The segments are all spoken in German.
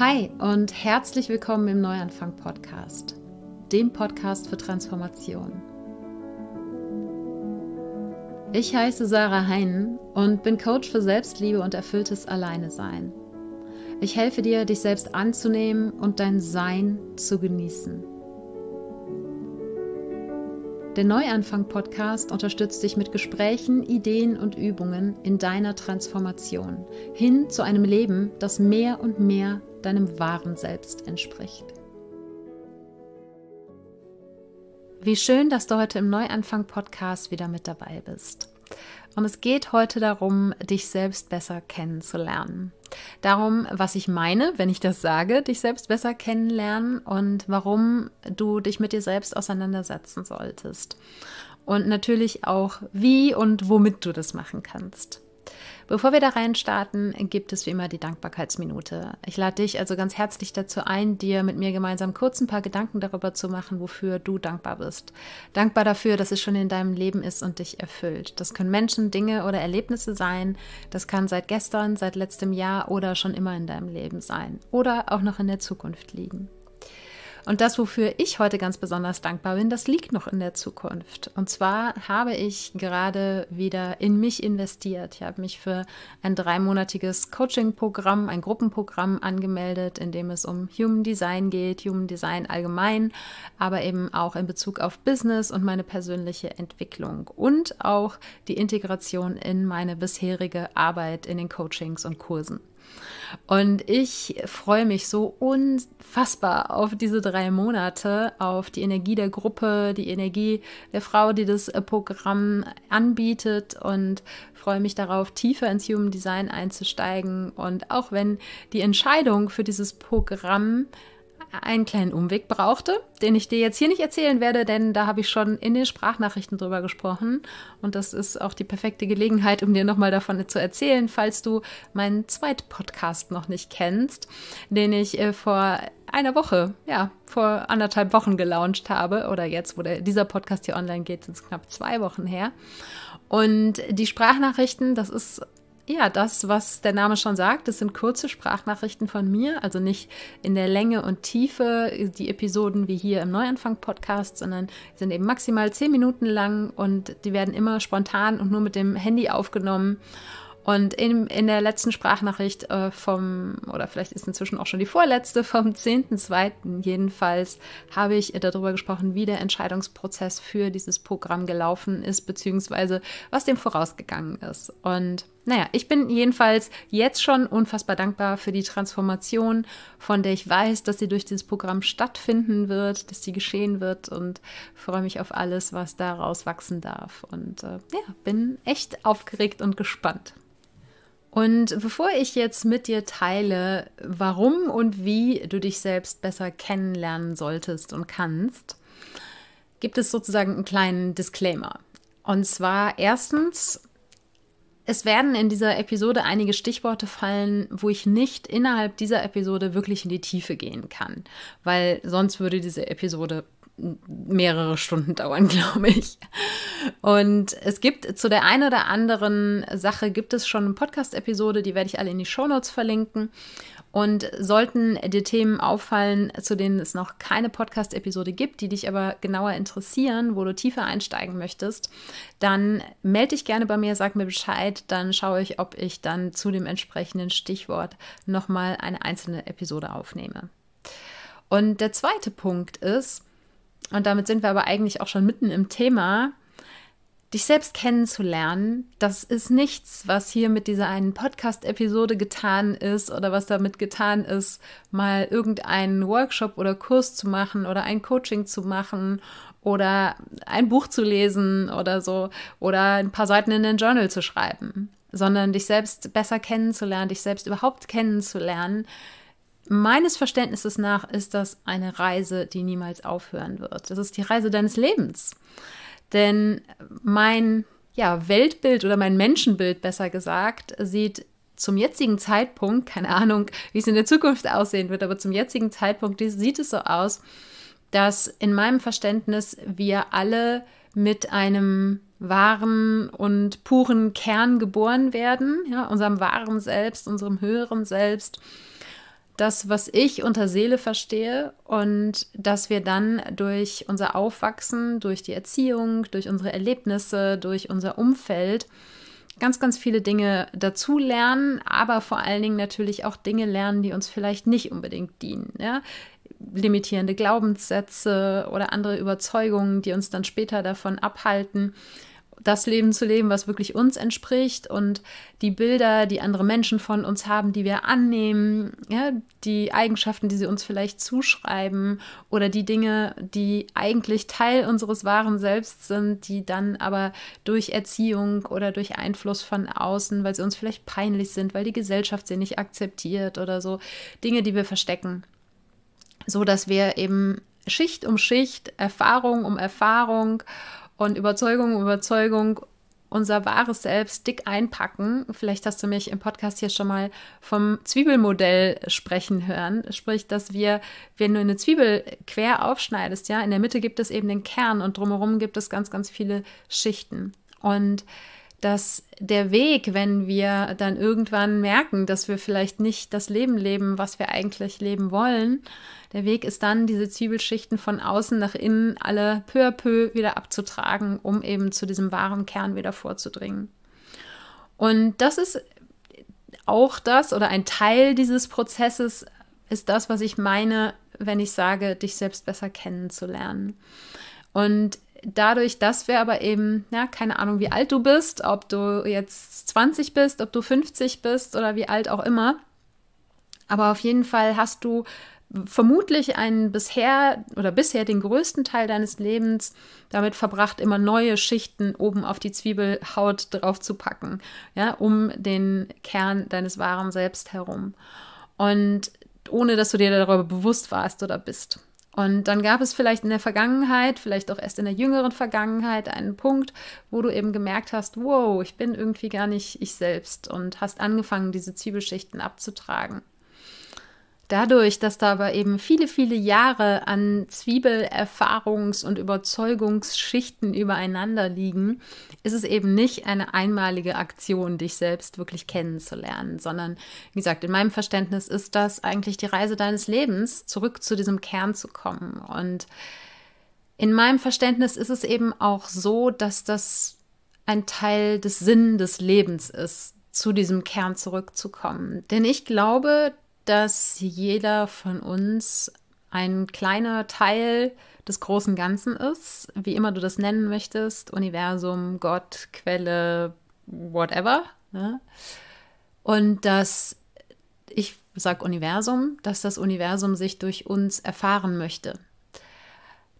Hi und herzlich willkommen im Neuanfang Podcast, dem Podcast für Transformation. Ich heiße Sarah Heinen und bin Coach für Selbstliebe und erfülltes Alleinesein. Ich helfe dir, dich selbst anzunehmen und dein Sein zu genießen. Der Neuanfang Podcast unterstützt dich mit Gesprächen, Ideen und Übungen in deiner Transformation hin zu einem Leben, das mehr und mehr deinem wahren Selbst entspricht. Wie schön, dass du heute im Neuanfang-Podcast wieder mit dabei bist. Und es geht heute darum, dich selbst besser kennenzulernen. Darum, was ich meine, wenn ich das sage, dich selbst besser kennenlernen und warum du dich mit dir selbst auseinandersetzen solltest. Und natürlich auch, wie und womit du das machen kannst. Bevor wir da rein starten, gibt es wie immer die Dankbarkeitsminute. Ich lade dich also ganz herzlich dazu ein, dir mit mir gemeinsam kurz ein paar Gedanken darüber zu machen, wofür du dankbar bist. Dankbar dafür, dass es schon in deinem Leben ist und dich erfüllt. Das können Menschen, Dinge oder Erlebnisse sein. Das kann seit gestern, seit letztem Jahr oder schon immer in deinem Leben sein oder auch noch in der Zukunft liegen. Und das, wofür ich heute ganz besonders dankbar bin, das liegt noch in der Zukunft. Und zwar habe ich gerade wieder in mich investiert. Ich habe mich für ein dreimonatiges Coaching-Programm, ein Gruppenprogramm angemeldet, in dem es um Human Design geht, Human Design allgemein, aber eben auch in Bezug auf Business und meine persönliche Entwicklung und auch die Integration in meine bisherige Arbeit in den Coachings und Kursen. Und ich freue mich so unfassbar auf diese drei Monate, auf die Energie der Gruppe, die Energie der Frau, die das äh, Programm anbietet und freue mich darauf, tiefer ins Human Design einzusteigen. Und auch wenn die Entscheidung für dieses Programm einen kleinen Umweg brauchte, den ich dir jetzt hier nicht erzählen werde, denn da habe ich schon in den Sprachnachrichten drüber gesprochen. Und das ist auch die perfekte Gelegenheit, um dir nochmal davon zu erzählen, falls du meinen zweiten podcast noch nicht kennst, den ich äh, vor einer Woche, ja, vor anderthalb Wochen gelauncht habe. Oder jetzt, wo der, dieser Podcast hier online geht, sind es knapp zwei Wochen her. Und die Sprachnachrichten, das ist ja, das, was der Name schon sagt, das sind kurze Sprachnachrichten von mir, also nicht in der Länge und Tiefe die Episoden wie hier im Neuanfang-Podcast, sondern sind eben maximal zehn Minuten lang und die werden immer spontan und nur mit dem Handy aufgenommen. Und in, in der letzten Sprachnachricht äh, vom, oder vielleicht ist inzwischen auch schon die vorletzte, vom 10.2. jedenfalls, habe ich darüber gesprochen, wie der Entscheidungsprozess für dieses Programm gelaufen ist, beziehungsweise was dem vorausgegangen ist. Und naja, ich bin jedenfalls jetzt schon unfassbar dankbar für die Transformation, von der ich weiß, dass sie durch dieses Programm stattfinden wird, dass sie geschehen wird und freue mich auf alles, was daraus wachsen darf. Und äh, ja, bin echt aufgeregt und gespannt. Und bevor ich jetzt mit dir teile, warum und wie du dich selbst besser kennenlernen solltest und kannst, gibt es sozusagen einen kleinen Disclaimer. Und zwar erstens, es werden in dieser Episode einige Stichworte fallen, wo ich nicht innerhalb dieser Episode wirklich in die Tiefe gehen kann, weil sonst würde diese Episode mehrere Stunden dauern, glaube ich. Und es gibt zu der einen oder anderen Sache gibt es schon eine Podcast-Episode, die werde ich alle in die Show Notes verlinken. Und sollten dir Themen auffallen, zu denen es noch keine Podcast-Episode gibt, die dich aber genauer interessieren, wo du tiefer einsteigen möchtest, dann melde dich gerne bei mir, sag mir Bescheid, dann schaue ich, ob ich dann zu dem entsprechenden Stichwort nochmal eine einzelne Episode aufnehme. Und der zweite Punkt ist, und damit sind wir aber eigentlich auch schon mitten im Thema, dich selbst kennenzulernen, das ist nichts, was hier mit dieser einen Podcast-Episode getan ist oder was damit getan ist, mal irgendeinen Workshop oder Kurs zu machen oder ein Coaching zu machen oder ein Buch zu lesen oder so oder ein paar Seiten in den Journal zu schreiben, sondern dich selbst besser kennenzulernen, dich selbst überhaupt kennenzulernen. Meines Verständnisses nach ist das eine Reise, die niemals aufhören wird. Das ist die Reise deines Lebens. Denn mein ja, Weltbild oder mein Menschenbild, besser gesagt, sieht zum jetzigen Zeitpunkt, keine Ahnung, wie es in der Zukunft aussehen wird, aber zum jetzigen Zeitpunkt sieht es so aus, dass in meinem Verständnis wir alle mit einem wahren und puren Kern geboren werden, ja, unserem wahren Selbst, unserem höheren Selbst, das, was ich unter Seele verstehe und dass wir dann durch unser Aufwachsen, durch die Erziehung, durch unsere Erlebnisse, durch unser Umfeld ganz, ganz viele Dinge dazu lernen, aber vor allen Dingen natürlich auch Dinge lernen, die uns vielleicht nicht unbedingt dienen. Ja? Limitierende Glaubenssätze oder andere Überzeugungen, die uns dann später davon abhalten, das Leben zu leben, was wirklich uns entspricht und die Bilder, die andere Menschen von uns haben, die wir annehmen, ja, die Eigenschaften, die sie uns vielleicht zuschreiben oder die Dinge, die eigentlich Teil unseres wahren Selbst sind, die dann aber durch Erziehung oder durch Einfluss von außen, weil sie uns vielleicht peinlich sind, weil die Gesellschaft sie nicht akzeptiert oder so, Dinge, die wir verstecken. So dass wir eben Schicht um Schicht, Erfahrung um Erfahrung und Überzeugung Überzeugung unser wahres Selbst dick einpacken. Vielleicht hast du mich im Podcast hier schon mal vom Zwiebelmodell sprechen hören. Sprich, dass wir, wenn du eine Zwiebel quer aufschneidest, ja, in der Mitte gibt es eben den Kern und drumherum gibt es ganz, ganz viele Schichten. Und dass der Weg, wenn wir dann irgendwann merken, dass wir vielleicht nicht das Leben leben, was wir eigentlich leben wollen, der Weg ist dann, diese Zwiebelschichten von außen nach innen alle peu à peu wieder abzutragen, um eben zu diesem wahren Kern wieder vorzudringen. Und das ist auch das oder ein Teil dieses Prozesses ist das, was ich meine, wenn ich sage, dich selbst besser kennenzulernen. Und dadurch, dass wir aber eben, ja, keine Ahnung, wie alt du bist, ob du jetzt 20 bist, ob du 50 bist oder wie alt auch immer, aber auf jeden Fall hast du vermutlich einen bisher oder bisher den größten Teil deines Lebens damit verbracht, immer neue Schichten oben auf die Zwiebelhaut drauf zu packen, ja, um den Kern deines wahren Selbst herum. Und ohne dass du dir darüber bewusst warst oder bist. Und dann gab es vielleicht in der Vergangenheit, vielleicht auch erst in der jüngeren Vergangenheit, einen Punkt, wo du eben gemerkt hast, wow, ich bin irgendwie gar nicht ich selbst und hast angefangen, diese Zwiebelschichten abzutragen. Dadurch, dass da aber eben viele, viele Jahre an Zwiebelerfahrungs- und Überzeugungsschichten übereinander liegen, ist es eben nicht eine einmalige Aktion, dich selbst wirklich kennenzulernen, sondern wie gesagt, in meinem Verständnis ist das eigentlich die Reise deines Lebens, zurück zu diesem Kern zu kommen. Und in meinem Verständnis ist es eben auch so, dass das ein Teil des Sinn des Lebens ist, zu diesem Kern zurückzukommen. Denn ich glaube, dass jeder von uns ein kleiner Teil des großen Ganzen ist, wie immer du das nennen möchtest, Universum, Gott, Quelle, whatever. Ne? Und dass ich sage Universum, dass das Universum sich durch uns erfahren möchte.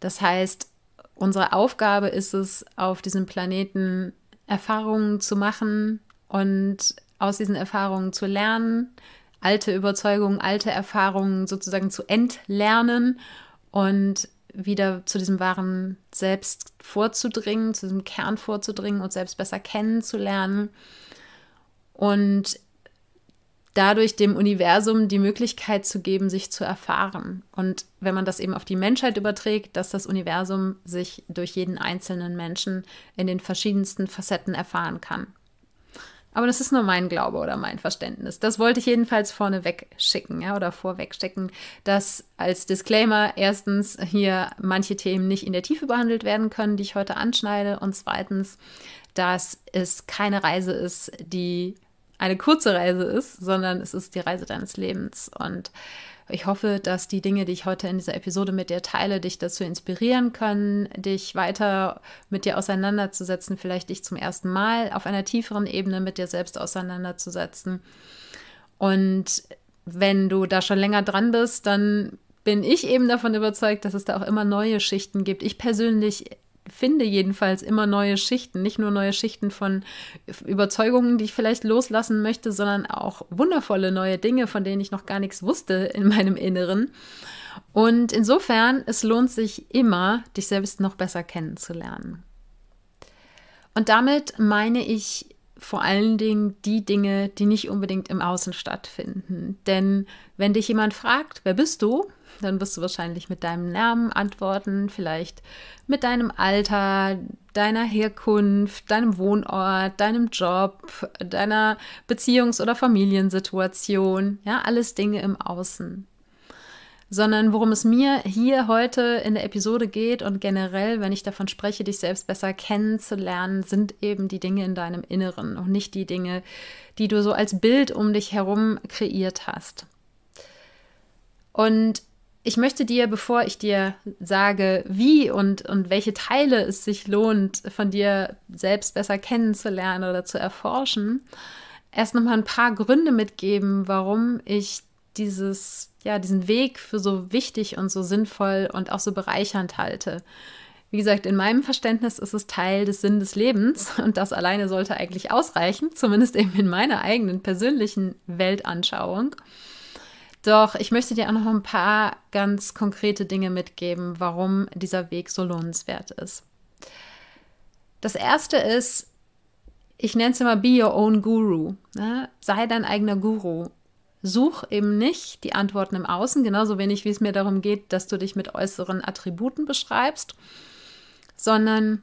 Das heißt, unsere Aufgabe ist es, auf diesem Planeten Erfahrungen zu machen und aus diesen Erfahrungen zu lernen, alte Überzeugungen, alte Erfahrungen sozusagen zu entlernen und wieder zu diesem wahren Selbst vorzudringen, zu diesem Kern vorzudringen und selbst besser kennenzulernen und dadurch dem Universum die Möglichkeit zu geben, sich zu erfahren. Und wenn man das eben auf die Menschheit überträgt, dass das Universum sich durch jeden einzelnen Menschen in den verschiedensten Facetten erfahren kann. Aber das ist nur mein Glaube oder mein Verständnis. Das wollte ich jedenfalls vorneweg schicken, ja, oder vorweg schicken, dass als Disclaimer erstens hier manche Themen nicht in der Tiefe behandelt werden können, die ich heute anschneide, und zweitens, dass es keine Reise ist, die eine kurze Reise ist, sondern es ist die Reise deines Lebens und ich hoffe, dass die Dinge, die ich heute in dieser Episode mit dir teile, dich dazu inspirieren können, dich weiter mit dir auseinanderzusetzen, vielleicht dich zum ersten Mal auf einer tieferen Ebene mit dir selbst auseinanderzusetzen. Und wenn du da schon länger dran bist, dann bin ich eben davon überzeugt, dass es da auch immer neue Schichten gibt. Ich persönlich finde jedenfalls immer neue Schichten, nicht nur neue Schichten von Überzeugungen, die ich vielleicht loslassen möchte, sondern auch wundervolle neue Dinge, von denen ich noch gar nichts wusste in meinem Inneren. Und insofern, es lohnt sich immer, dich selbst noch besser kennenzulernen. Und damit meine ich vor allen Dingen die Dinge, die nicht unbedingt im Außen stattfinden. Denn wenn dich jemand fragt, wer bist du, dann wirst du wahrscheinlich mit deinem Namen antworten, vielleicht mit deinem Alter, deiner Herkunft, deinem Wohnort, deinem Job, deiner Beziehungs- oder Familiensituation. Ja, alles Dinge im Außen sondern worum es mir hier heute in der Episode geht und generell, wenn ich davon spreche, dich selbst besser kennenzulernen, sind eben die Dinge in deinem Inneren und nicht die Dinge, die du so als Bild um dich herum kreiert hast. Und ich möchte dir, bevor ich dir sage, wie und, und welche Teile es sich lohnt, von dir selbst besser kennenzulernen oder zu erforschen, erst nochmal ein paar Gründe mitgeben, warum ich dieses, ja, diesen Weg für so wichtig und so sinnvoll und auch so bereichernd halte. Wie gesagt, in meinem Verständnis ist es Teil des Sinn des Lebens und das alleine sollte eigentlich ausreichen, zumindest eben in meiner eigenen persönlichen Weltanschauung. Doch ich möchte dir auch noch ein paar ganz konkrete Dinge mitgeben, warum dieser Weg so lohnenswert ist. Das erste ist, ich nenne es immer Be Your Own Guru. Ne? Sei dein eigener Guru. Such eben nicht die Antworten im Außen, genauso wenig wie es mir darum geht, dass du dich mit äußeren Attributen beschreibst, sondern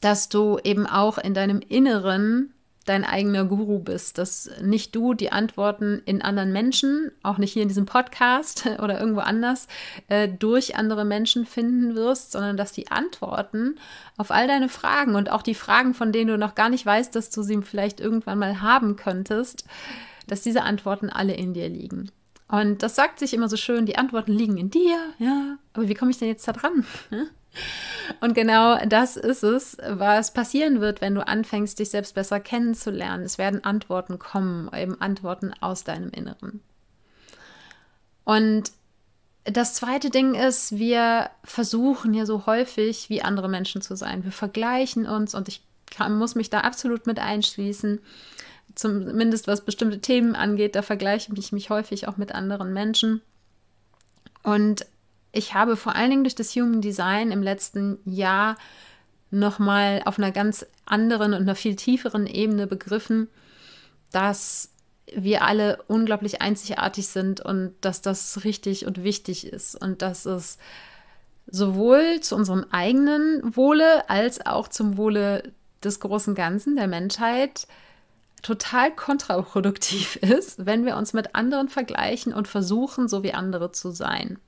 dass du eben auch in deinem Inneren dein eigener Guru bist, dass nicht du die Antworten in anderen Menschen, auch nicht hier in diesem Podcast oder irgendwo anders, äh, durch andere Menschen finden wirst, sondern dass die Antworten auf all deine Fragen und auch die Fragen, von denen du noch gar nicht weißt, dass du sie vielleicht irgendwann mal haben könntest, dass diese Antworten alle in dir liegen. Und das sagt sich immer so schön, die Antworten liegen in dir, ja, aber wie komme ich denn jetzt da dran? Und genau das ist es, was passieren wird, wenn du anfängst, dich selbst besser kennenzulernen. Es werden Antworten kommen, eben Antworten aus deinem Inneren. Und das zweite Ding ist, wir versuchen ja so häufig wie andere Menschen zu sein. Wir vergleichen uns und ich kann, muss mich da absolut mit einschließen zumindest was bestimmte Themen angeht, da vergleiche ich mich häufig auch mit anderen Menschen. Und ich habe vor allen Dingen durch das Human Design im letzten Jahr nochmal auf einer ganz anderen und einer viel tieferen Ebene begriffen, dass wir alle unglaublich einzigartig sind und dass das richtig und wichtig ist und dass es sowohl zu unserem eigenen Wohle als auch zum Wohle des großen Ganzen der Menschheit äh, total kontraproduktiv ist, wenn wir uns mit anderen vergleichen und versuchen, so wie andere zu sein.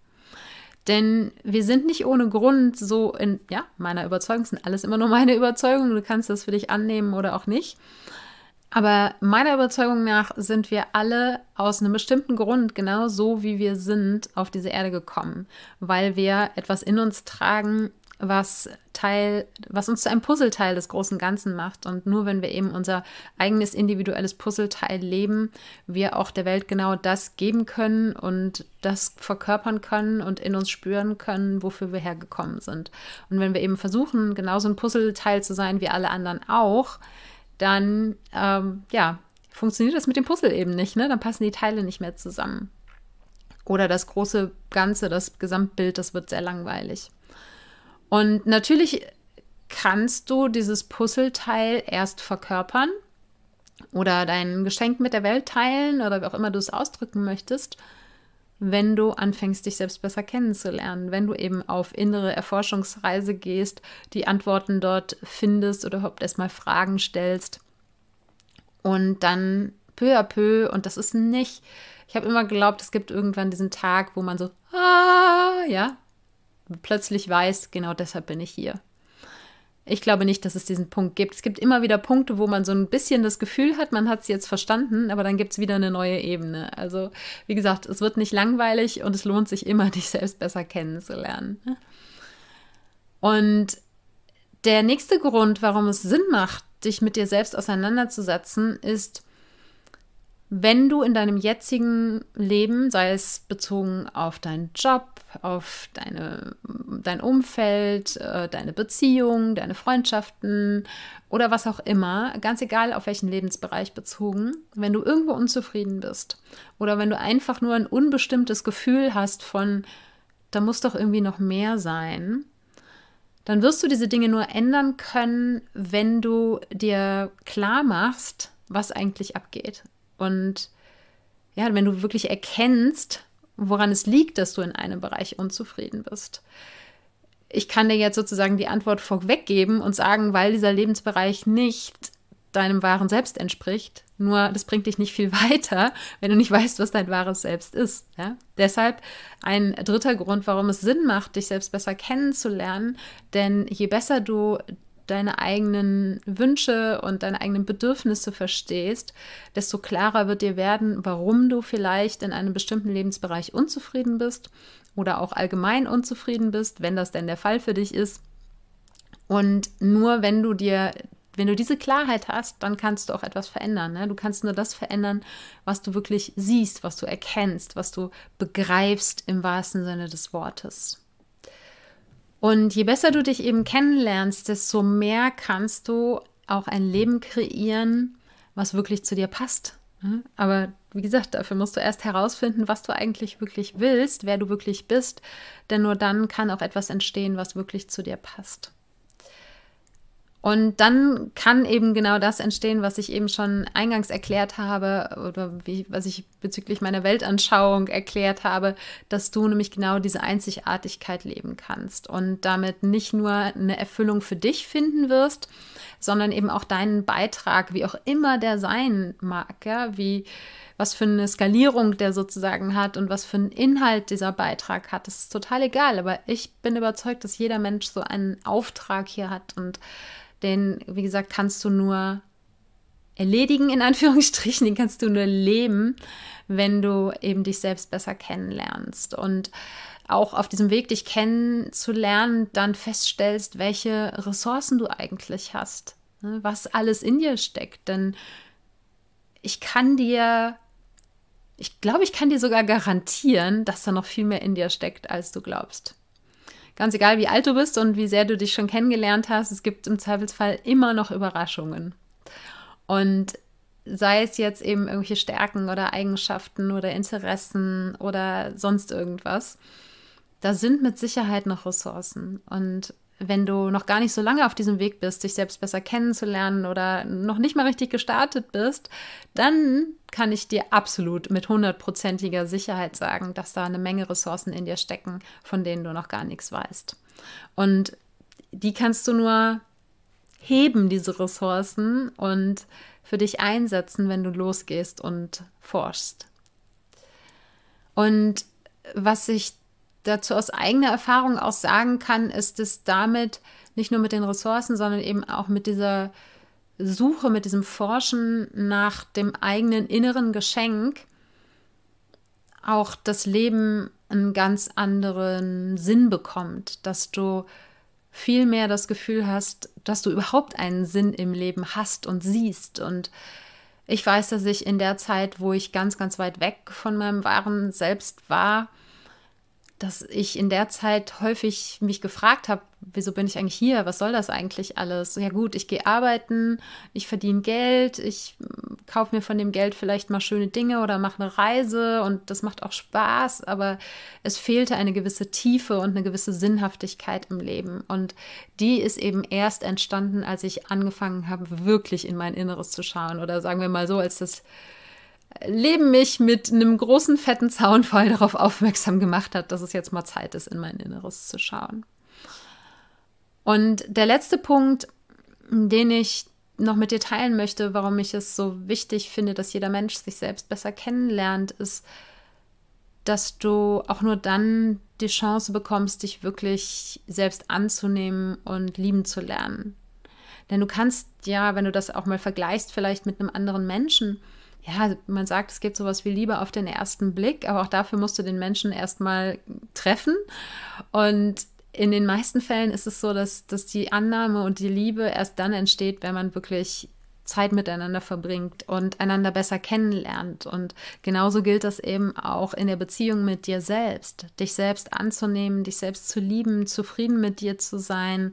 Denn wir sind nicht ohne Grund so in, ja, meiner Überzeugung sind alles immer nur meine Überzeugungen. Du kannst das für dich annehmen oder auch nicht. Aber meiner Überzeugung nach sind wir alle aus einem bestimmten Grund, genau so wie wir sind, auf diese Erde gekommen, weil wir etwas in uns tragen, was Teil, was uns zu einem Puzzleteil des großen Ganzen macht. Und nur wenn wir eben unser eigenes individuelles Puzzleteil leben, wir auch der Welt genau das geben können und das verkörpern können und in uns spüren können, wofür wir hergekommen sind. Und wenn wir eben versuchen, genauso ein Puzzleteil zu sein wie alle anderen auch, dann ähm, ja, funktioniert das mit dem Puzzle eben nicht, ne? Dann passen die Teile nicht mehr zusammen. Oder das große Ganze, das Gesamtbild, das wird sehr langweilig. Und natürlich kannst du dieses Puzzleteil erst verkörpern oder dein Geschenk mit der Welt teilen oder wie auch immer du es ausdrücken möchtest, wenn du anfängst, dich selbst besser kennenzulernen, wenn du eben auf innere Erforschungsreise gehst, die Antworten dort findest oder überhaupt erstmal Fragen stellst und dann peu à peu und das ist nicht, ich habe immer geglaubt, es gibt irgendwann diesen Tag, wo man so, ah, ja, plötzlich weißt, genau deshalb bin ich hier. Ich glaube nicht, dass es diesen Punkt gibt. Es gibt immer wieder Punkte, wo man so ein bisschen das Gefühl hat, man hat es jetzt verstanden, aber dann gibt es wieder eine neue Ebene. Also, wie gesagt, es wird nicht langweilig und es lohnt sich immer, dich selbst besser kennenzulernen. Ne? Und der nächste Grund, warum es Sinn macht, dich mit dir selbst auseinanderzusetzen, ist, wenn du in deinem jetzigen Leben, sei es bezogen auf deinen Job, auf deine, dein Umfeld, äh, deine Beziehung, deine Freundschaften oder was auch immer, ganz egal auf welchen Lebensbereich bezogen, wenn du irgendwo unzufrieden bist oder wenn du einfach nur ein unbestimmtes Gefühl hast von, da muss doch irgendwie noch mehr sein, dann wirst du diese Dinge nur ändern können, wenn du dir klar machst, was eigentlich abgeht. Und ja, wenn du wirklich erkennst, woran es liegt, dass du in einem Bereich unzufrieden bist. Ich kann dir jetzt sozusagen die Antwort vorweggeben und sagen, weil dieser Lebensbereich nicht deinem wahren Selbst entspricht. Nur das bringt dich nicht viel weiter, wenn du nicht weißt, was dein wahres Selbst ist. Ja? Deshalb ein dritter Grund, warum es Sinn macht, dich selbst besser kennenzulernen. Denn je besser du deine eigenen Wünsche und deine eigenen Bedürfnisse verstehst, desto klarer wird dir werden, warum du vielleicht in einem bestimmten Lebensbereich unzufrieden bist oder auch allgemein unzufrieden bist, wenn das denn der Fall für dich ist. Und nur wenn du dir wenn du diese Klarheit hast, dann kannst du auch etwas verändern. Ne? Du kannst nur das verändern, was du wirklich siehst, was du erkennst, was du begreifst im wahrsten Sinne des Wortes. Und je besser du dich eben kennenlernst, desto mehr kannst du auch ein Leben kreieren, was wirklich zu dir passt. Ne? Aber wie gesagt, dafür musst du erst herausfinden, was du eigentlich wirklich willst, wer du wirklich bist, denn nur dann kann auch etwas entstehen, was wirklich zu dir passt. Und dann kann eben genau das entstehen, was ich eben schon eingangs erklärt habe oder wie, was ich bezüglich meiner Weltanschauung erklärt habe, dass du nämlich genau diese Einzigartigkeit leben kannst und damit nicht nur eine Erfüllung für dich finden wirst, sondern eben auch deinen Beitrag, wie auch immer der sein mag, ja, wie was für eine Skalierung der sozusagen hat und was für einen Inhalt dieser Beitrag hat, das ist total egal. Aber ich bin überzeugt, dass jeder Mensch so einen Auftrag hier hat und den, wie gesagt, kannst du nur erledigen, in Anführungsstrichen, den kannst du nur leben, wenn du eben dich selbst besser kennenlernst. Und auch auf diesem Weg, dich kennenzulernen, dann feststellst, welche Ressourcen du eigentlich hast, ne? was alles in dir steckt. Denn ich kann dir, ich glaube, ich kann dir sogar garantieren, dass da noch viel mehr in dir steckt, als du glaubst ganz egal, wie alt du bist und wie sehr du dich schon kennengelernt hast, es gibt im Zweifelsfall immer noch Überraschungen. Und sei es jetzt eben irgendwelche Stärken oder Eigenschaften oder Interessen oder sonst irgendwas, da sind mit Sicherheit noch Ressourcen. Und wenn du noch gar nicht so lange auf diesem Weg bist, dich selbst besser kennenzulernen oder noch nicht mal richtig gestartet bist, dann kann ich dir absolut mit hundertprozentiger Sicherheit sagen, dass da eine Menge Ressourcen in dir stecken, von denen du noch gar nichts weißt. Und die kannst du nur heben, diese Ressourcen, und für dich einsetzen, wenn du losgehst und forschst. Und was ich dazu aus eigener Erfahrung auch sagen kann, ist es damit nicht nur mit den Ressourcen, sondern eben auch mit dieser Suche, mit diesem Forschen nach dem eigenen inneren Geschenk auch das Leben einen ganz anderen Sinn bekommt, dass du viel mehr das Gefühl hast, dass du überhaupt einen Sinn im Leben hast und siehst. Und ich weiß, dass ich in der Zeit, wo ich ganz, ganz weit weg von meinem wahren Selbst war, dass ich in der Zeit häufig mich gefragt habe, wieso bin ich eigentlich hier? Was soll das eigentlich alles? Ja gut, ich gehe arbeiten, ich verdiene Geld, ich hm, kaufe mir von dem Geld vielleicht mal schöne Dinge oder mache eine Reise und das macht auch Spaß, aber es fehlte eine gewisse Tiefe und eine gewisse Sinnhaftigkeit im Leben und die ist eben erst entstanden, als ich angefangen habe, wirklich in mein Inneres zu schauen oder sagen wir mal so, als das Leben mich mit einem großen, fetten Zaunfall darauf aufmerksam gemacht hat, dass es jetzt mal Zeit ist, in mein Inneres zu schauen. Und der letzte Punkt, den ich noch mit dir teilen möchte, warum ich es so wichtig finde, dass jeder Mensch sich selbst besser kennenlernt, ist, dass du auch nur dann die Chance bekommst, dich wirklich selbst anzunehmen und lieben zu lernen. Denn du kannst ja, wenn du das auch mal vergleichst, vielleicht mit einem anderen Menschen, ja, man sagt, es gibt sowas wie Liebe auf den ersten Blick, aber auch dafür musst du den Menschen erstmal treffen. Und in den meisten Fällen ist es so, dass, dass die Annahme und die Liebe erst dann entsteht, wenn man wirklich Zeit miteinander verbringt und einander besser kennenlernt. Und genauso gilt das eben auch in der Beziehung mit dir selbst, dich selbst anzunehmen, dich selbst zu lieben, zufrieden mit dir zu sein,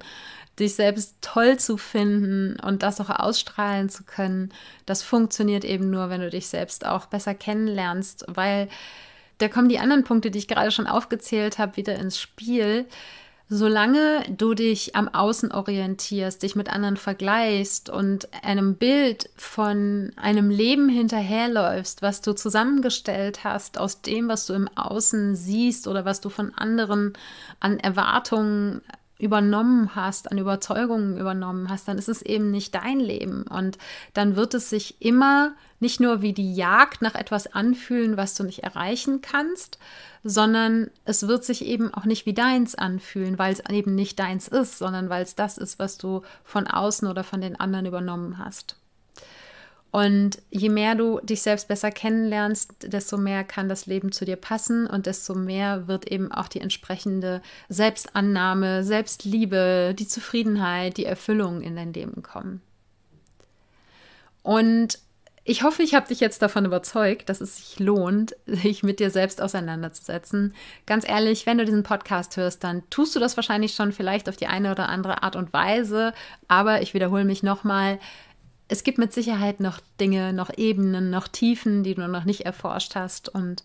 dich selbst toll zu finden und das auch ausstrahlen zu können, das funktioniert eben nur, wenn du dich selbst auch besser kennenlernst, weil da kommen die anderen Punkte, die ich gerade schon aufgezählt habe, wieder ins Spiel. Solange du dich am Außen orientierst, dich mit anderen vergleichst und einem Bild von einem Leben hinterherläufst, was du zusammengestellt hast aus dem, was du im Außen siehst oder was du von anderen an Erwartungen übernommen hast, an Überzeugungen übernommen hast, dann ist es eben nicht dein Leben. Und dann wird es sich immer nicht nur wie die Jagd nach etwas anfühlen, was du nicht erreichen kannst, sondern es wird sich eben auch nicht wie deins anfühlen, weil es eben nicht deins ist, sondern weil es das ist, was du von außen oder von den anderen übernommen hast. Und je mehr du dich selbst besser kennenlernst, desto mehr kann das Leben zu dir passen und desto mehr wird eben auch die entsprechende Selbstannahme, Selbstliebe, die Zufriedenheit, die Erfüllung in dein Leben kommen. Und ich hoffe, ich habe dich jetzt davon überzeugt, dass es sich lohnt, sich mit dir selbst auseinanderzusetzen. Ganz ehrlich, wenn du diesen Podcast hörst, dann tust du das wahrscheinlich schon vielleicht auf die eine oder andere Art und Weise. Aber ich wiederhole mich nochmal, es gibt mit Sicherheit noch Dinge, noch Ebenen, noch Tiefen, die du noch nicht erforscht hast. Und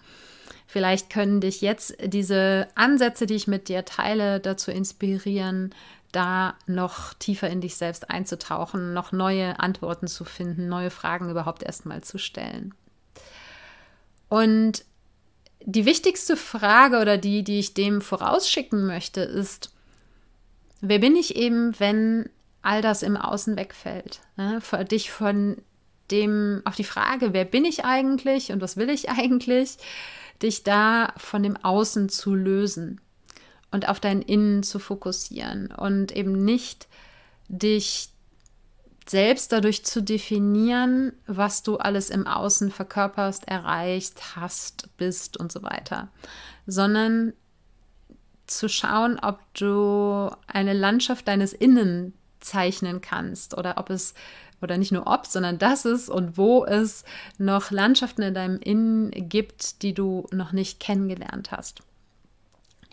vielleicht können dich jetzt diese Ansätze, die ich mit dir teile, dazu inspirieren, da noch tiefer in dich selbst einzutauchen, noch neue Antworten zu finden, neue Fragen überhaupt erstmal zu stellen. Und die wichtigste Frage oder die, die ich dem vorausschicken möchte, ist, wer bin ich eben, wenn all das im Außen wegfällt. Ne? Dich von dem, auf die Frage, wer bin ich eigentlich und was will ich eigentlich, dich da von dem Außen zu lösen und auf dein Innen zu fokussieren und eben nicht dich selbst dadurch zu definieren, was du alles im Außen verkörperst, erreicht, hast, bist und so weiter, sondern zu schauen, ob du eine Landschaft deines Innen zeichnen kannst oder ob es oder nicht nur ob, sondern dass es und wo es noch Landschaften in deinem Innen gibt, die du noch nicht kennengelernt hast.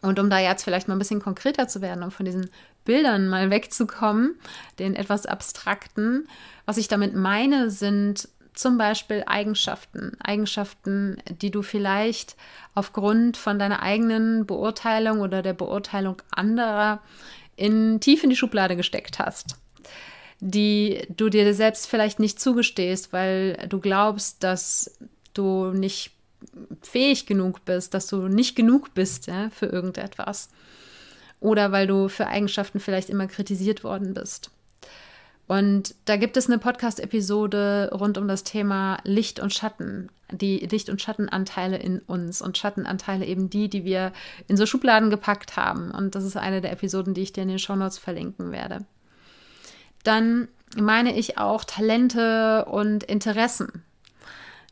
Und um da jetzt vielleicht mal ein bisschen konkreter zu werden, um von diesen Bildern mal wegzukommen, den etwas abstrakten, was ich damit meine, sind zum Beispiel Eigenschaften. Eigenschaften, die du vielleicht aufgrund von deiner eigenen Beurteilung oder der Beurteilung anderer in, tief in die Schublade gesteckt hast, die du dir selbst vielleicht nicht zugestehst, weil du glaubst, dass du nicht fähig genug bist, dass du nicht genug bist ja, für irgendetwas. Oder weil du für Eigenschaften vielleicht immer kritisiert worden bist. Und da gibt es eine Podcast-Episode rund um das Thema Licht und Schatten, die Licht- und Schattenanteile in uns und Schattenanteile eben die, die wir in so Schubladen gepackt haben. Und das ist eine der Episoden, die ich dir in den Show Notes verlinken werde. Dann meine ich auch Talente und Interessen.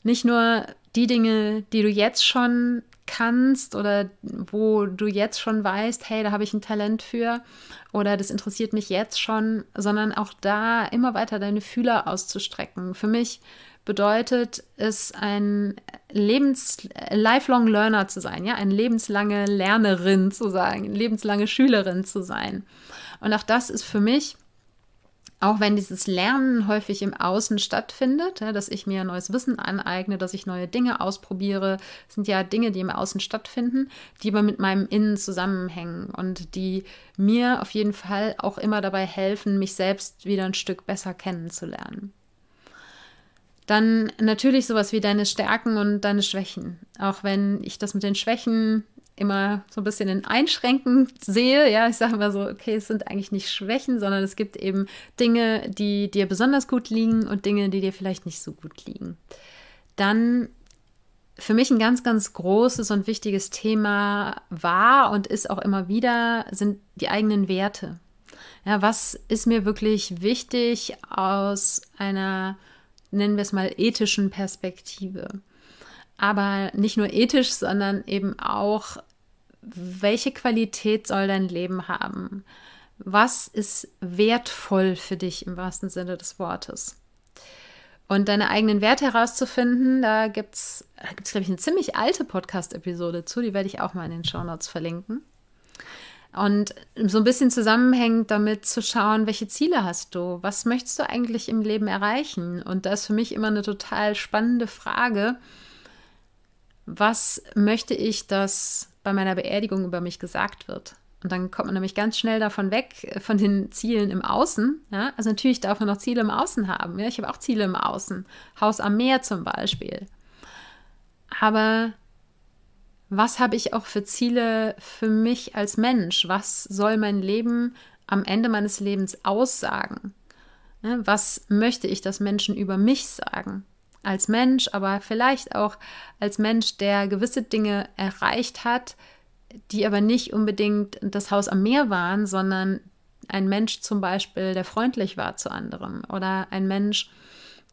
Nicht nur die Dinge, die du jetzt schon kannst oder wo du jetzt schon weißt, hey, da habe ich ein Talent für oder das interessiert mich jetzt schon, sondern auch da immer weiter deine Fühler auszustrecken. Für mich bedeutet es, ein Lebens lifelong Learner zu sein, ja, eine lebenslange Lernerin zu sein, lebenslange Schülerin zu sein. Und auch das ist für mich auch wenn dieses Lernen häufig im Außen stattfindet, dass ich mir neues Wissen aneigne, dass ich neue Dinge ausprobiere, sind ja Dinge, die im Außen stattfinden, die aber mit meinem Innen zusammenhängen und die mir auf jeden Fall auch immer dabei helfen, mich selbst wieder ein Stück besser kennenzulernen. Dann natürlich sowas wie deine Stärken und deine Schwächen. Auch wenn ich das mit den Schwächen immer so ein bisschen in Einschränken sehe. Ja, ich sage immer so, okay, es sind eigentlich nicht Schwächen, sondern es gibt eben Dinge, die dir besonders gut liegen und Dinge, die dir vielleicht nicht so gut liegen. Dann für mich ein ganz, ganz großes und wichtiges Thema war und ist auch immer wieder, sind die eigenen Werte. Ja, was ist mir wirklich wichtig aus einer, nennen wir es mal, ethischen Perspektive? Aber nicht nur ethisch, sondern eben auch welche Qualität soll dein Leben haben? Was ist wertvoll für dich im wahrsten Sinne des Wortes? Und deine eigenen Werte herauszufinden, da gibt es, gibt's, glaube ich, eine ziemlich alte Podcast-Episode zu, die werde ich auch mal in den Show Notes verlinken. Und so ein bisschen zusammenhängend damit zu schauen, welche Ziele hast du? Was möchtest du eigentlich im Leben erreichen? Und da ist für mich immer eine total spannende Frage. Was möchte ich, dass bei meiner Beerdigung über mich gesagt wird. Und dann kommt man nämlich ganz schnell davon weg, äh, von den Zielen im Außen. Ja? Also natürlich darf man noch Ziele im Außen haben. Ja? Ich habe auch Ziele im Außen. Haus am Meer zum Beispiel. Aber was habe ich auch für Ziele für mich als Mensch? Was soll mein Leben am Ende meines Lebens aussagen? Was möchte ich, dass Menschen über mich sagen? als Mensch, aber vielleicht auch als Mensch, der gewisse Dinge erreicht hat, die aber nicht unbedingt das Haus am Meer waren, sondern ein Mensch zum Beispiel, der freundlich war zu anderen oder ein Mensch,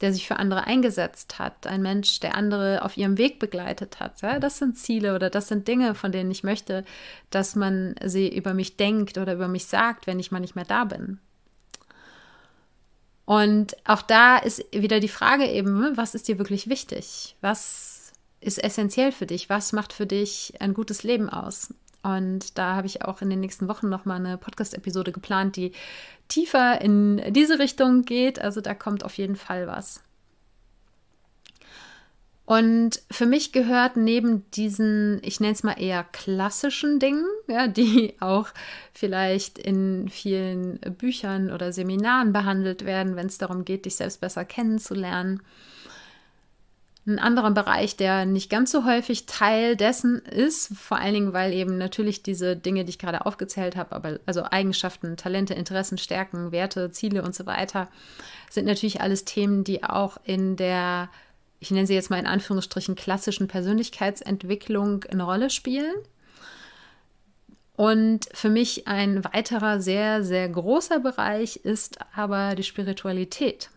der sich für andere eingesetzt hat, ein Mensch, der andere auf ihrem Weg begleitet hat. Ja, das sind Ziele oder das sind Dinge, von denen ich möchte, dass man sie über mich denkt oder über mich sagt, wenn ich mal nicht mehr da bin. Und auch da ist wieder die Frage eben, ne, was ist dir wirklich wichtig? Was ist essentiell für dich? Was macht für dich ein gutes Leben aus? Und da habe ich auch in den nächsten Wochen nochmal eine Podcast-Episode geplant, die tiefer in diese Richtung geht. Also da kommt auf jeden Fall was. Und für mich gehört neben diesen, ich nenne es mal eher klassischen Dingen, ja, die auch vielleicht in vielen Büchern oder Seminaren behandelt werden, wenn es darum geht, dich selbst besser kennenzulernen, ein anderer Bereich, der nicht ganz so häufig Teil dessen ist, vor allen Dingen, weil eben natürlich diese Dinge, die ich gerade aufgezählt habe, aber also Eigenschaften, Talente, Interessen, Stärken, Werte, Ziele und so weiter, sind natürlich alles Themen, die auch in der ich nenne sie jetzt mal in Anführungsstrichen klassischen Persönlichkeitsentwicklung eine Rolle spielen. Und für mich ein weiterer sehr, sehr großer Bereich ist aber die Spiritualität.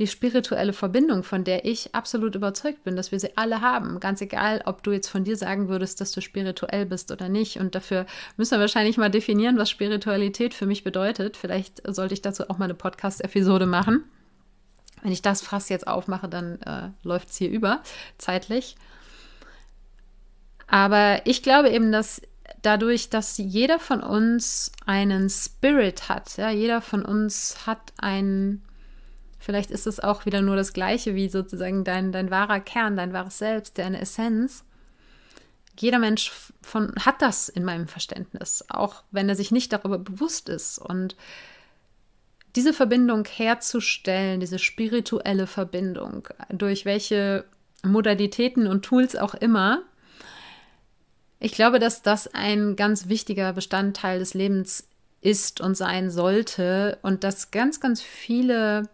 Die spirituelle Verbindung, von der ich absolut überzeugt bin, dass wir sie alle haben. Ganz egal, ob du jetzt von dir sagen würdest, dass du spirituell bist oder nicht. Und dafür müssen wir wahrscheinlich mal definieren, was Spiritualität für mich bedeutet. Vielleicht sollte ich dazu auch mal eine Podcast-Episode machen wenn ich das Fass jetzt aufmache, dann äh, läuft es hier über zeitlich. Aber ich glaube eben, dass dadurch, dass jeder von uns einen Spirit hat, ja, jeder von uns hat einen, vielleicht ist es auch wieder nur das Gleiche wie sozusagen dein, dein wahrer Kern, dein wahres Selbst, deine Essenz. Jeder Mensch von, hat das in meinem Verständnis, auch wenn er sich nicht darüber bewusst ist. Und diese Verbindung herzustellen, diese spirituelle Verbindung, durch welche Modalitäten und Tools auch immer, ich glaube, dass das ein ganz wichtiger Bestandteil des Lebens ist und sein sollte und dass ganz, ganz viele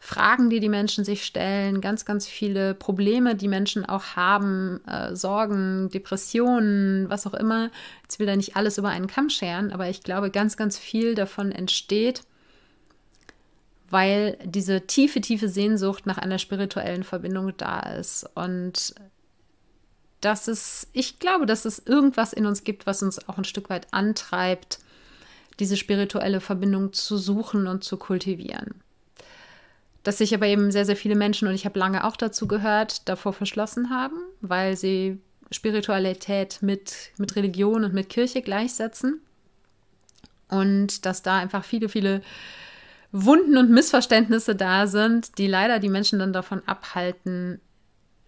Fragen, die die Menschen sich stellen, ganz, ganz viele Probleme, die Menschen auch haben, äh, Sorgen, Depressionen, was auch immer. Jetzt will er nicht alles über einen Kamm scheren, aber ich glaube, ganz, ganz viel davon entsteht weil diese tiefe, tiefe Sehnsucht nach einer spirituellen Verbindung da ist. Und dass es, ich glaube, dass es irgendwas in uns gibt, was uns auch ein Stück weit antreibt, diese spirituelle Verbindung zu suchen und zu kultivieren. Dass sich aber eben sehr, sehr viele Menschen, und ich habe lange auch dazu gehört, davor verschlossen haben, weil sie Spiritualität mit, mit Religion und mit Kirche gleichsetzen. Und dass da einfach viele, viele Wunden und Missverständnisse da sind, die leider die Menschen dann davon abhalten,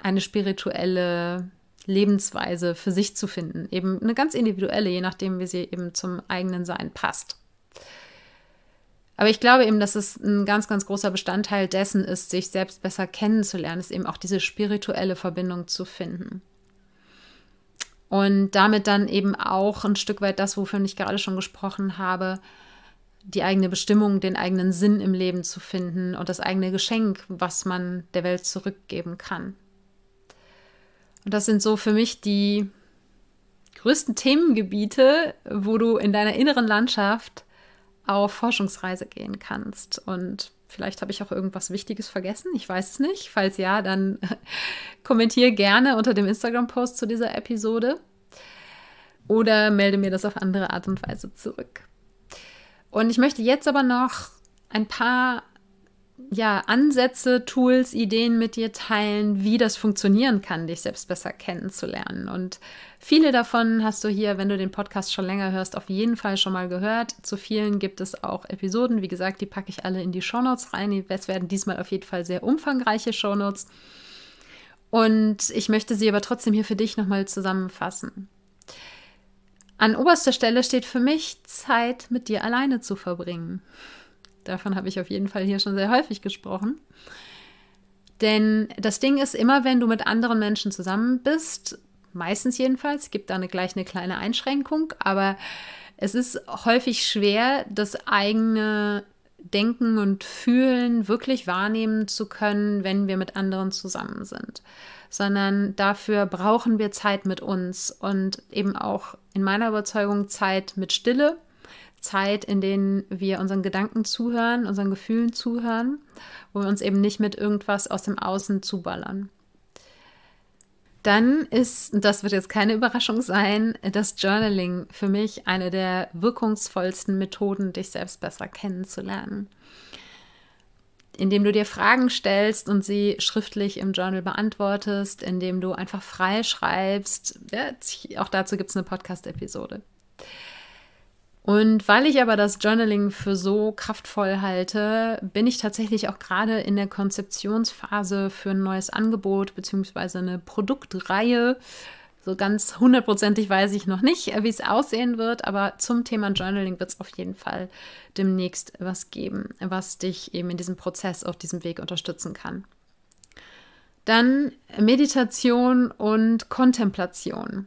eine spirituelle Lebensweise für sich zu finden. Eben eine ganz individuelle, je nachdem, wie sie eben zum eigenen Sein passt. Aber ich glaube eben, dass es ein ganz, ganz großer Bestandteil dessen ist, sich selbst besser kennenzulernen, ist eben auch diese spirituelle Verbindung zu finden. Und damit dann eben auch ein Stück weit das, wofür ich gerade schon gesprochen habe, die eigene Bestimmung, den eigenen Sinn im Leben zu finden und das eigene Geschenk, was man der Welt zurückgeben kann. Und das sind so für mich die größten Themengebiete, wo du in deiner inneren Landschaft auf Forschungsreise gehen kannst. Und vielleicht habe ich auch irgendwas Wichtiges vergessen. Ich weiß es nicht. Falls ja, dann kommentiere gerne unter dem Instagram-Post zu dieser Episode oder melde mir das auf andere Art und Weise zurück. Und ich möchte jetzt aber noch ein paar ja, Ansätze, Tools, Ideen mit dir teilen, wie das funktionieren kann, dich selbst besser kennenzulernen. Und viele davon hast du hier, wenn du den Podcast schon länger hörst, auf jeden Fall schon mal gehört. Zu vielen gibt es auch Episoden. Wie gesagt, die packe ich alle in die Shownotes rein. Es werden diesmal auf jeden Fall sehr umfangreiche Shownotes. Und ich möchte sie aber trotzdem hier für dich nochmal zusammenfassen. An oberster Stelle steht für mich, Zeit mit dir alleine zu verbringen. Davon habe ich auf jeden Fall hier schon sehr häufig gesprochen. Denn das Ding ist, immer wenn du mit anderen Menschen zusammen bist, meistens jedenfalls, gibt da eine, gleich eine kleine Einschränkung, aber es ist häufig schwer, das eigene Denken und Fühlen wirklich wahrnehmen zu können, wenn wir mit anderen zusammen sind sondern dafür brauchen wir Zeit mit uns und eben auch in meiner Überzeugung Zeit mit Stille, Zeit, in denen wir unseren Gedanken zuhören, unseren Gefühlen zuhören, wo wir uns eben nicht mit irgendwas aus dem Außen zuballern. Dann ist, das wird jetzt keine Überraschung sein, das Journaling für mich eine der wirkungsvollsten Methoden, dich selbst besser kennenzulernen indem du dir Fragen stellst und sie schriftlich im Journal beantwortest, indem du einfach frei schreibst. Ja, auch dazu gibt es eine Podcast-Episode. Und weil ich aber das Journaling für so kraftvoll halte, bin ich tatsächlich auch gerade in der Konzeptionsphase für ein neues Angebot bzw. eine Produktreihe, so ganz hundertprozentig weiß ich noch nicht, äh, wie es aussehen wird, aber zum Thema Journaling wird es auf jeden Fall demnächst was geben, was dich eben in diesem Prozess auf diesem Weg unterstützen kann. Dann Meditation und Kontemplation.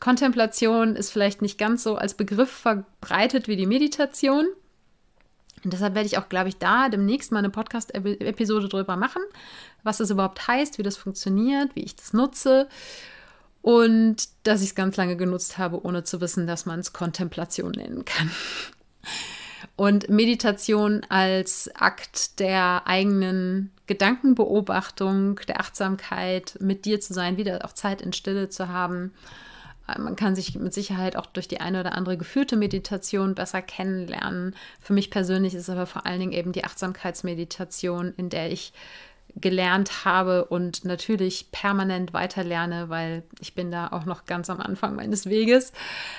Kontemplation ist vielleicht nicht ganz so als Begriff verbreitet wie die Meditation. Und deshalb werde ich auch, glaube ich, da demnächst mal eine Podcast-Episode drüber machen, was das überhaupt heißt, wie das funktioniert, wie ich das nutze und dass ich es ganz lange genutzt habe, ohne zu wissen, dass man es Kontemplation nennen kann. Und Meditation als Akt der eigenen Gedankenbeobachtung, der Achtsamkeit, mit dir zu sein, wieder auch Zeit in Stille zu haben. Äh, man kann sich mit Sicherheit auch durch die eine oder andere geführte Meditation besser kennenlernen. Für mich persönlich ist aber vor allen Dingen eben die Achtsamkeitsmeditation, in der ich gelernt habe und natürlich permanent weiterlerne, weil ich bin da auch noch ganz am Anfang meines Weges,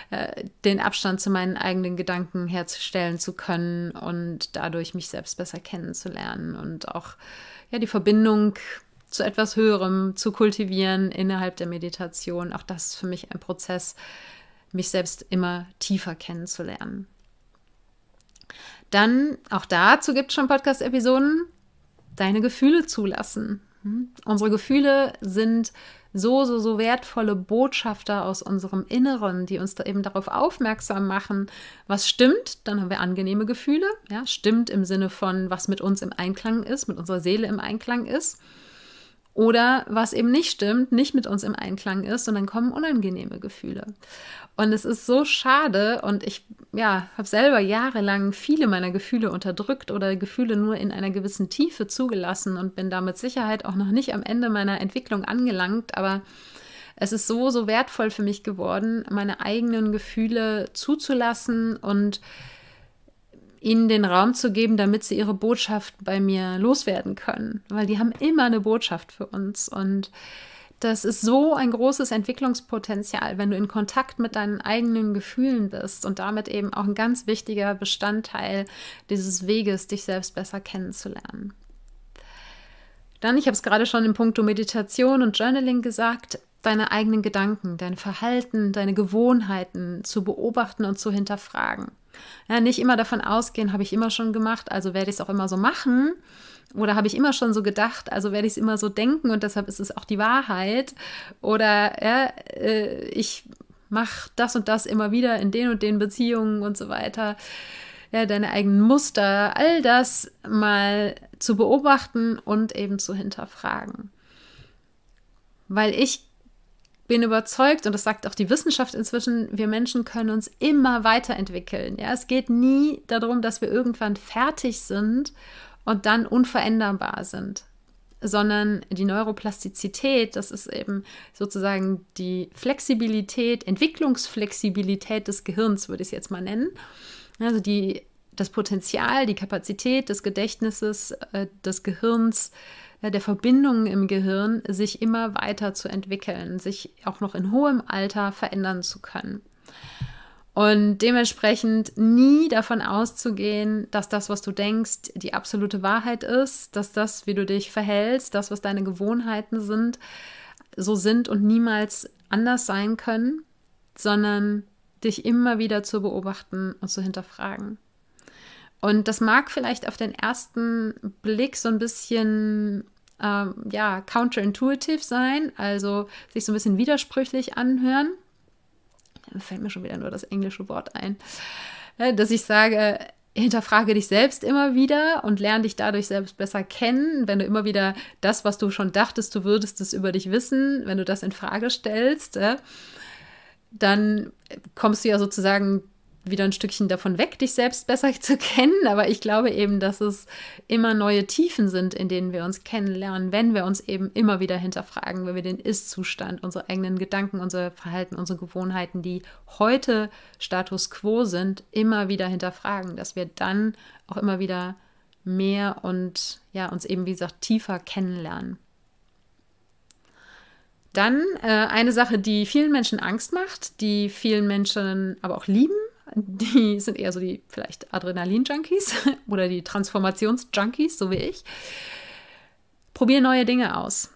äh, den Abstand zu meinen eigenen Gedanken herzustellen zu können und dadurch mich selbst besser kennenzulernen und auch ja die Verbindung zu etwas Höherem zu kultivieren innerhalb der Meditation. Auch das ist für mich ein Prozess, mich selbst immer tiefer kennenzulernen. Dann, auch dazu gibt es schon Podcast-Episoden deine Gefühle zulassen. Hm? Unsere Gefühle sind so, so, so wertvolle Botschafter aus unserem Inneren, die uns da eben darauf aufmerksam machen, was stimmt, dann haben wir angenehme Gefühle, ja, stimmt im Sinne von, was mit uns im Einklang ist, mit unserer Seele im Einklang ist oder was eben nicht stimmt, nicht mit uns im Einklang ist und dann kommen unangenehme Gefühle. Und es ist so schade und ich ja, habe selber jahrelang viele meiner Gefühle unterdrückt oder Gefühle nur in einer gewissen Tiefe zugelassen und bin da mit Sicherheit auch noch nicht am Ende meiner Entwicklung angelangt, aber es ist so, so wertvoll für mich geworden, meine eigenen Gefühle zuzulassen und ihnen den Raum zu geben, damit sie ihre Botschaft bei mir loswerden können, weil die haben immer eine Botschaft für uns und das ist so ein großes Entwicklungspotenzial, wenn du in Kontakt mit deinen eigenen Gefühlen bist und damit eben auch ein ganz wichtiger Bestandteil dieses Weges, dich selbst besser kennenzulernen. Dann, ich habe es gerade schon im Punkt Meditation und Journaling gesagt, deine eigenen Gedanken, dein Verhalten, deine Gewohnheiten zu beobachten und zu hinterfragen. Ja, nicht immer davon ausgehen, habe ich immer schon gemacht, also werde ich es auch immer so machen. Oder habe ich immer schon so gedacht, also werde ich es immer so denken und deshalb ist es auch die Wahrheit. Oder ja, äh, ich mache das und das immer wieder in den und den Beziehungen und so weiter. Ja, deine eigenen Muster, all das mal zu beobachten und eben zu hinterfragen. Weil ich bin überzeugt, und das sagt auch die Wissenschaft inzwischen, wir Menschen können uns immer weiterentwickeln. Ja? Es geht nie darum, dass wir irgendwann fertig sind und dann unveränderbar sind, sondern die Neuroplastizität, das ist eben sozusagen die Flexibilität, Entwicklungsflexibilität des Gehirns, würde ich es jetzt mal nennen. Also die, das Potenzial, die Kapazität des Gedächtnisses, äh, des Gehirns, Ne, der Verbindungen im Gehirn sich immer weiter zu entwickeln, sich auch noch in hohem Alter verändern zu können. Und dementsprechend nie davon auszugehen, dass das, was du denkst, die absolute Wahrheit ist, dass das, wie du dich verhältst, das, was deine Gewohnheiten sind, so sind und niemals anders sein können, sondern dich immer wieder zu beobachten und zu hinterfragen. Und das mag vielleicht auf den ersten Blick so ein bisschen ähm, ja, counterintuitive sein, also sich so ein bisschen widersprüchlich anhören. Da fällt mir schon wieder nur das englische Wort ein, äh, dass ich sage, hinterfrage dich selbst immer wieder und lerne dich dadurch selbst besser kennen. Wenn du immer wieder das, was du schon dachtest, du würdest es über dich wissen, wenn du das in Frage stellst, äh, dann kommst du ja sozusagen wieder ein Stückchen davon weg, dich selbst besser zu kennen. Aber ich glaube eben, dass es immer neue Tiefen sind, in denen wir uns kennenlernen, wenn wir uns eben immer wieder hinterfragen, wenn wir den Ist-Zustand, unsere eigenen Gedanken, unser Verhalten, unsere Gewohnheiten, die heute Status quo sind, immer wieder hinterfragen, dass wir dann auch immer wieder mehr und ja, uns eben, wie gesagt, tiefer kennenlernen. Dann äh, eine Sache, die vielen Menschen Angst macht, die vielen Menschen aber auch lieben, die sind eher so die vielleicht Adrenalin-Junkies oder die Transformations-Junkies, so wie ich. Probier neue Dinge aus.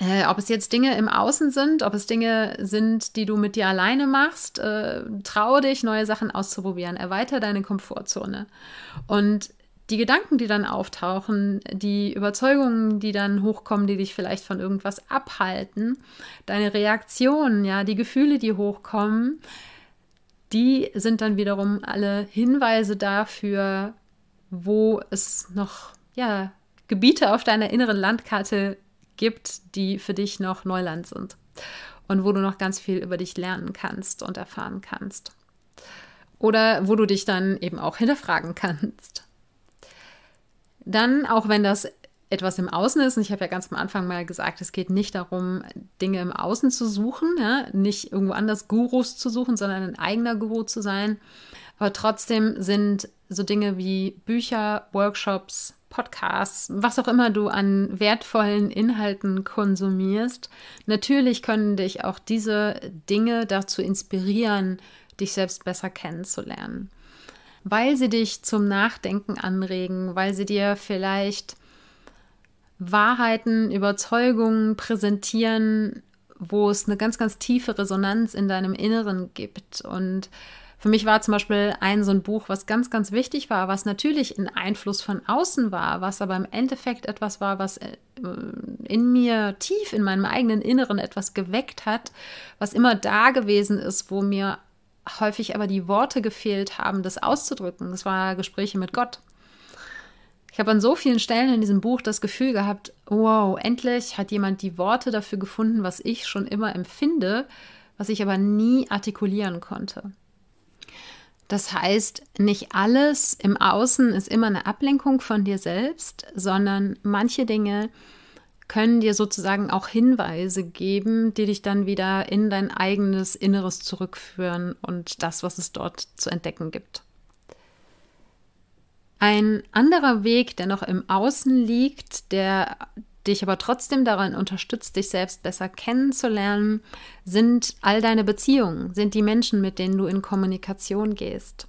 Äh, ob es jetzt Dinge im Außen sind, ob es Dinge sind, die du mit dir alleine machst, äh, traue dich, neue Sachen auszuprobieren. Erweiter deine Komfortzone. Und die Gedanken, die dann auftauchen, die Überzeugungen, die dann hochkommen, die dich vielleicht von irgendwas abhalten, deine Reaktionen, ja, die Gefühle, die hochkommen, die sind dann wiederum alle Hinweise dafür, wo es noch ja, Gebiete auf deiner inneren Landkarte gibt, die für dich noch Neuland sind und wo du noch ganz viel über dich lernen kannst und erfahren kannst. Oder wo du dich dann eben auch hinterfragen kannst. Dann, auch wenn das etwas im Außen ist. Und ich habe ja ganz am Anfang mal gesagt, es geht nicht darum, Dinge im Außen zu suchen, ja? nicht irgendwo anders Gurus zu suchen, sondern ein eigener Guru zu sein. Aber trotzdem sind so Dinge wie Bücher, Workshops, Podcasts, was auch immer du an wertvollen Inhalten konsumierst, natürlich können dich auch diese Dinge dazu inspirieren, dich selbst besser kennenzulernen. Weil sie dich zum Nachdenken anregen, weil sie dir vielleicht Wahrheiten, Überzeugungen präsentieren, wo es eine ganz, ganz tiefe Resonanz in deinem Inneren gibt. Und für mich war zum Beispiel ein so ein Buch, was ganz, ganz wichtig war, was natürlich ein Einfluss von außen war, was aber im Endeffekt etwas war, was äh, in mir tief in meinem eigenen Inneren etwas geweckt hat, was immer da gewesen ist, wo mir häufig aber die Worte gefehlt haben, das auszudrücken. Das war Gespräche mit Gott. Ich habe an so vielen Stellen in diesem Buch das Gefühl gehabt, wow, endlich hat jemand die Worte dafür gefunden, was ich schon immer empfinde, was ich aber nie artikulieren konnte. Das heißt, nicht alles im Außen ist immer eine Ablenkung von dir selbst, sondern manche Dinge können dir sozusagen auch Hinweise geben, die dich dann wieder in dein eigenes Inneres zurückführen und das, was es dort zu entdecken gibt. Ein anderer Weg, der noch im Außen liegt, der dich aber trotzdem daran unterstützt, dich selbst besser kennenzulernen, sind all deine Beziehungen, sind die Menschen, mit denen du in Kommunikation gehst.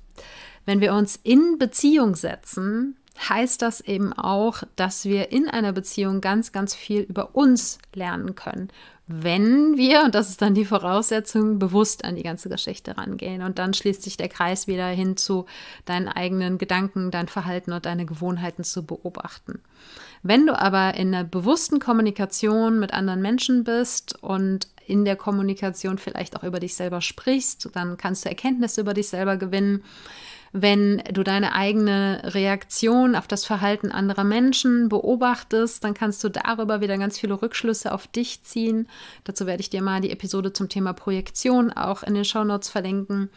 Wenn wir uns in Beziehung setzen, heißt das eben auch, dass wir in einer Beziehung ganz, ganz viel über uns lernen können, wenn wir, und das ist dann die Voraussetzung, bewusst an die ganze Geschichte rangehen. Und dann schließt sich der Kreis wieder hin zu deinen eigenen Gedanken, dein Verhalten und deine Gewohnheiten zu beobachten. Wenn du aber in einer bewussten Kommunikation mit anderen Menschen bist und in der Kommunikation vielleicht auch über dich selber sprichst, dann kannst du Erkenntnisse über dich selber gewinnen wenn du deine eigene Reaktion auf das Verhalten anderer Menschen beobachtest, dann kannst du darüber wieder ganz viele Rückschlüsse auf dich ziehen. Dazu werde ich dir mal die Episode zum Thema Projektion auch in den Show Notes verlinken.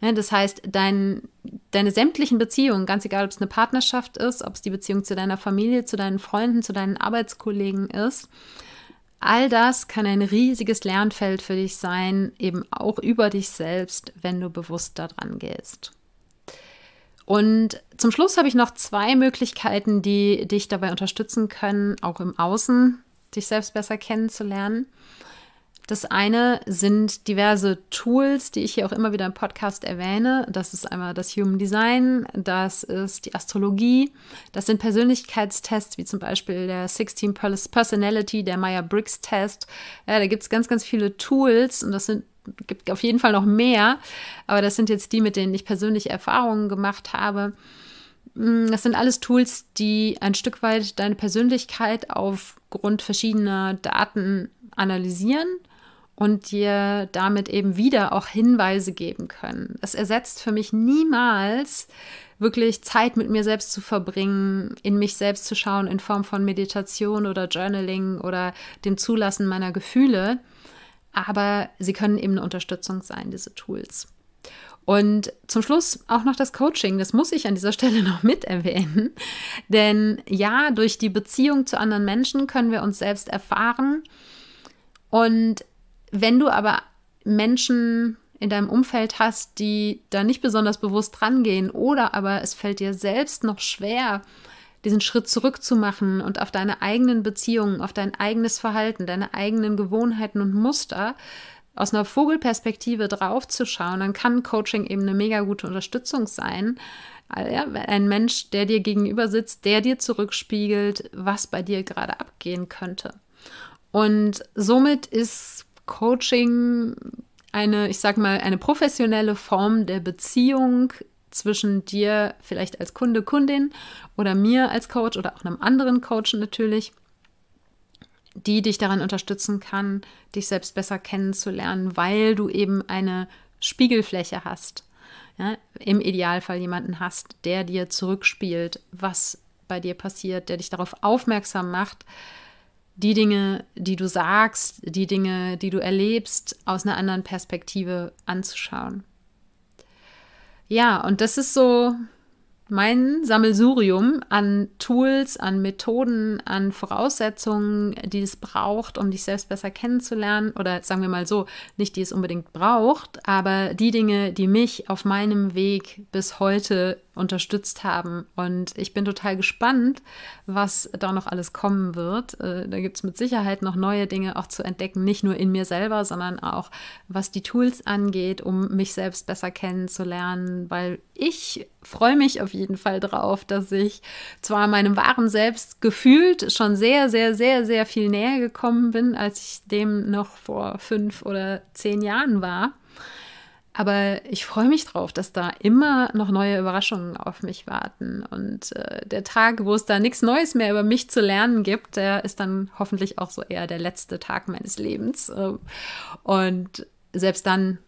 Das heißt, dein, deine sämtlichen Beziehungen, ganz egal, ob es eine Partnerschaft ist, ob es die Beziehung zu deiner Familie, zu deinen Freunden, zu deinen Arbeitskollegen ist, All das kann ein riesiges Lernfeld für dich sein, eben auch über dich selbst, wenn du bewusst daran gehst. Und zum Schluss habe ich noch zwei Möglichkeiten, die dich dabei unterstützen können, auch im Außen dich selbst besser kennenzulernen. Das eine sind diverse Tools, die ich hier auch immer wieder im Podcast erwähne. Das ist einmal das Human Design, das ist die Astrologie, das sind Persönlichkeitstests, wie zum Beispiel der 16 Personality, der Meyer-Briggs-Test. Ja, da gibt es ganz, ganz viele Tools und das sind gibt auf jeden Fall noch mehr, aber das sind jetzt die, mit denen ich persönlich Erfahrungen gemacht habe. Mm, das sind alles Tools, die ein Stück weit deine Persönlichkeit aufgrund verschiedener Daten analysieren und dir damit eben wieder auch Hinweise geben können. Es ersetzt für mich niemals wirklich Zeit mit mir selbst zu verbringen, in mich selbst zu schauen in Form von Meditation oder Journaling oder dem Zulassen meiner Gefühle aber sie können eben eine Unterstützung sein, diese Tools. Und zum Schluss auch noch das Coaching. Das muss ich an dieser Stelle noch mit erwähnen. Denn ja, durch die Beziehung zu anderen Menschen können wir uns selbst erfahren. Und wenn du aber Menschen in deinem Umfeld hast, die da nicht besonders bewusst rangehen oder aber es fällt dir selbst noch schwer, diesen Schritt zurückzumachen und auf deine eigenen Beziehungen, auf dein eigenes Verhalten, deine eigenen Gewohnheiten und Muster aus einer Vogelperspektive draufzuschauen, dann kann Coaching eben eine mega gute Unterstützung sein. Äh, ein Mensch, der dir gegenüber sitzt, der dir zurückspiegelt, was bei dir gerade abgehen könnte. Und somit ist Coaching eine, ich sag mal, eine professionelle Form der Beziehung zwischen dir vielleicht als Kunde, Kundin oder mir als Coach oder auch einem anderen Coach natürlich, die dich daran unterstützen kann, dich selbst besser kennenzulernen, weil du eben eine Spiegelfläche hast. Ja, Im Idealfall jemanden hast, der dir zurückspielt, was bei dir passiert, der dich darauf aufmerksam macht, die Dinge, die du sagst, die Dinge, die du erlebst, aus einer anderen Perspektive anzuschauen. Ja, und das ist so mein Sammelsurium an Tools, an Methoden, an Voraussetzungen, die es braucht, um dich selbst besser kennenzulernen. Oder sagen wir mal so, nicht die es unbedingt braucht, aber die Dinge, die mich auf meinem Weg bis heute unterstützt haben. Und ich bin total gespannt, was da noch alles kommen wird. Äh, da gibt es mit Sicherheit noch neue Dinge auch zu entdecken, nicht nur in mir selber, sondern auch was die Tools angeht, um mich selbst besser kennenzulernen, weil ich freue mich auf jeden Fall drauf, dass ich zwar meinem wahren Selbst gefühlt schon sehr, sehr, sehr, sehr viel näher gekommen bin, als ich dem noch vor fünf oder zehn Jahren war aber ich freue mich drauf, dass da immer noch neue Überraschungen auf mich warten. Und äh, der Tag, wo es da nichts Neues mehr über mich zu lernen gibt, der ist dann hoffentlich auch so eher der letzte Tag meines Lebens. Äh, und selbst dann,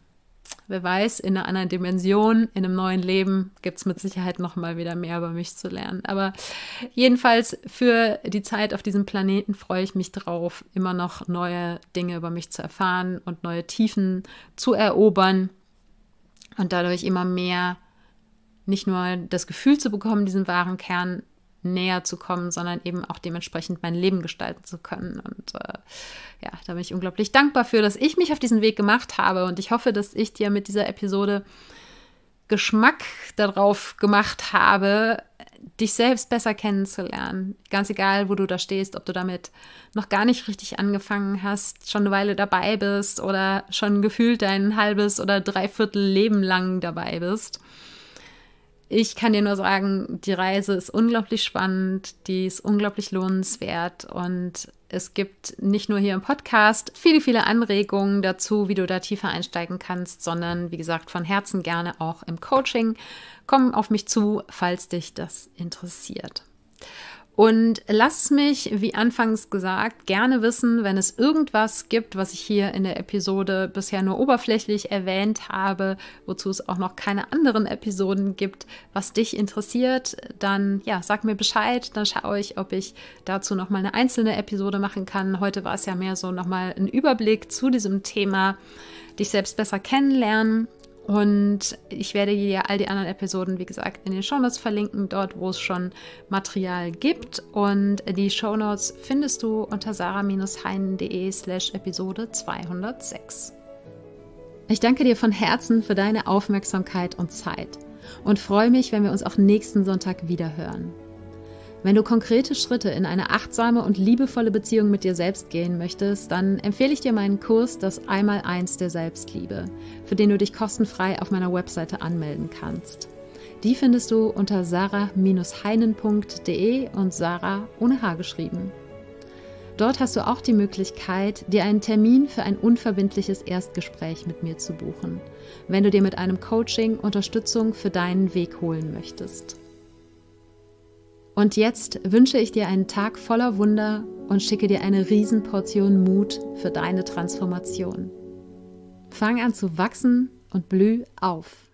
wer weiß, in einer anderen Dimension, in einem neuen Leben gibt es mit Sicherheit nochmal wieder mehr über mich zu lernen. Aber jedenfalls für die Zeit auf diesem Planeten freue ich mich drauf, immer noch neue Dinge über mich zu erfahren und neue Tiefen zu erobern und dadurch immer mehr nicht nur das Gefühl zu bekommen, diesem wahren Kern näher zu kommen, sondern eben auch dementsprechend mein Leben gestalten zu können. Und äh, ja, da bin ich unglaublich dankbar für, dass ich mich auf diesen Weg gemacht habe. Und ich hoffe, dass ich dir mit dieser Episode Geschmack darauf gemacht habe, dich selbst besser kennenzulernen. Ganz egal, wo du da stehst, ob du damit noch gar nicht richtig angefangen hast, schon eine Weile dabei bist oder schon gefühlt dein halbes oder dreiviertel Leben lang dabei bist. Ich kann dir nur sagen, die Reise ist unglaublich spannend, die ist unglaublich lohnenswert und es gibt nicht nur hier im Podcast viele, viele Anregungen dazu, wie du da tiefer einsteigen kannst, sondern wie gesagt von Herzen gerne auch im Coaching Komm auf mich zu, falls dich das interessiert. Und lass mich, wie anfangs gesagt, gerne wissen, wenn es irgendwas gibt, was ich hier in der Episode bisher nur oberflächlich erwähnt habe, wozu es auch noch keine anderen Episoden gibt, was dich interessiert, dann ja, sag mir Bescheid, dann schaue ich, ob ich dazu nochmal eine einzelne Episode machen kann. Heute war es ja mehr so nochmal ein Überblick zu diesem Thema, dich selbst besser kennenlernen. Und ich werde hier all die anderen Episoden, wie gesagt, in den Shownotes verlinken, dort, wo es schon Material gibt. Und die Shownotes findest du unter sarah-heinen.de slash Episode 206. Ich danke dir von Herzen für deine Aufmerksamkeit und Zeit und freue mich, wenn wir uns auch nächsten Sonntag wieder hören. Wenn du konkrete Schritte in eine achtsame und liebevolle Beziehung mit dir selbst gehen möchtest, dann empfehle ich dir meinen Kurs Das Einmaleins der Selbstliebe, für den du dich kostenfrei auf meiner Webseite anmelden kannst. Die findest du unter sarah-heinen.de und Sarah ohne H geschrieben. Dort hast du auch die Möglichkeit, dir einen Termin für ein unverbindliches Erstgespräch mit mir zu buchen, wenn du dir mit einem Coaching Unterstützung für deinen Weg holen möchtest. Und jetzt wünsche ich dir einen Tag voller Wunder und schicke dir eine Riesenportion Mut für deine Transformation. Fang an zu wachsen und blüh auf.